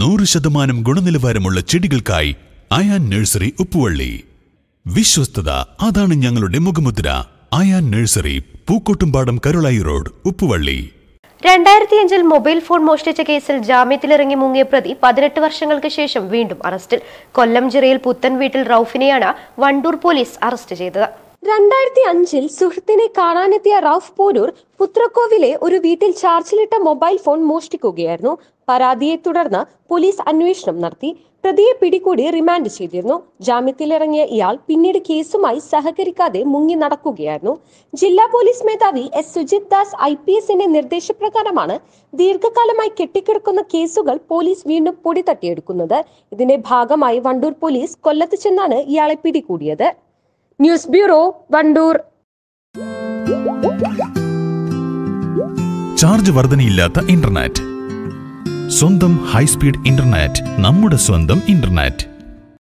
നൂറ് ശതമാനം ഗുണനിലവാരമുള്ള ചെടികൾക്കായി അയാൻ നഴ്സറി ഉപ്പുവള്ളി വിശ്വസ്തത അതാണ് ഞങ്ങളുടെ മുഖമുദ്ര അയാൻ നഴ്സറി പൂക്കോട്ടുംപാടം കരുളായി റോഡ് ഉപ്പുവള്ളി രണ്ടായിരത്തിയഞ്ചിൽ മൊബൈൽ ഫോൺ മോഷ്ടിച്ച കേസിൽ ജാമ്യത്തിലിറങ്ങി മുങ്ങിയ പ്രതി പതിനെട്ട് വർഷങ്ങൾക്ക് ശേഷം വീണ്ടും അറസ്റ്റിൽ കൊല്ലം ജിറയിൽ പുത്തൻ വീട്ടിൽ റൌഫിനെയാണ് വണ്ടൂർ പോലീസ് അറസ്റ്റ് ചെയ്തത് രണ്ടായിരത്തി അഞ്ചിൽ സുഹൃത്തിനെ കാണാനെത്തിയ റൌഫ് പോരൂർ പുത്രക്കോവിലെ ഒരു വീട്ടിൽ ചാർജിലിട്ട മൊബൈൽ ഫോൺ മോഷ്ടിക്കുകയായിരുന്നു പരാതിയെ തുടർന്ന് പോലീസ് അന്വേഷണം നടത്തി പ്രതിയെ പിടികൂടി റിമാൻഡ് ചെയ്തിരുന്നു ജാമ്യത്തിലിറങ്ങിയ ഇയാൾ പിന്നീട് കേസുമായി സഹകരിക്കാതെ മുങ്ങി നടക്കുകയായിരുന്നു ജില്ലാ പോലീസ് മേധാവി S Sujith Das I P എസിന്റെ നിർദ്ദേശപ്രകാരമാണ് ദീർഘകാലമായി കെട്ടിക്കിടക്കുന്ന കേസുകൾ പോലീസ് വീണ്ടും പൊടിതട്ടിയെടുക്കുന്നത് ഇതിന്റെ ഭാഗമായി വണ്ടൂർ പോലീസ് കൊല്ലത്ത് ചെന്നാണ് ഇയാളെ പിടികൂടിയത് ന്യൂസ് ബ്യൂറോ വണ്ടൂർ ചാർജ് വർധനയില്ലാത്ത ഇന്റർനെറ്റ് സ്വന്തം ഹൈസ്പീഡ് ഇന്റർനെറ്റ് നമ്മുടെ സ്വന്തം ഇന്റർനെറ്റ്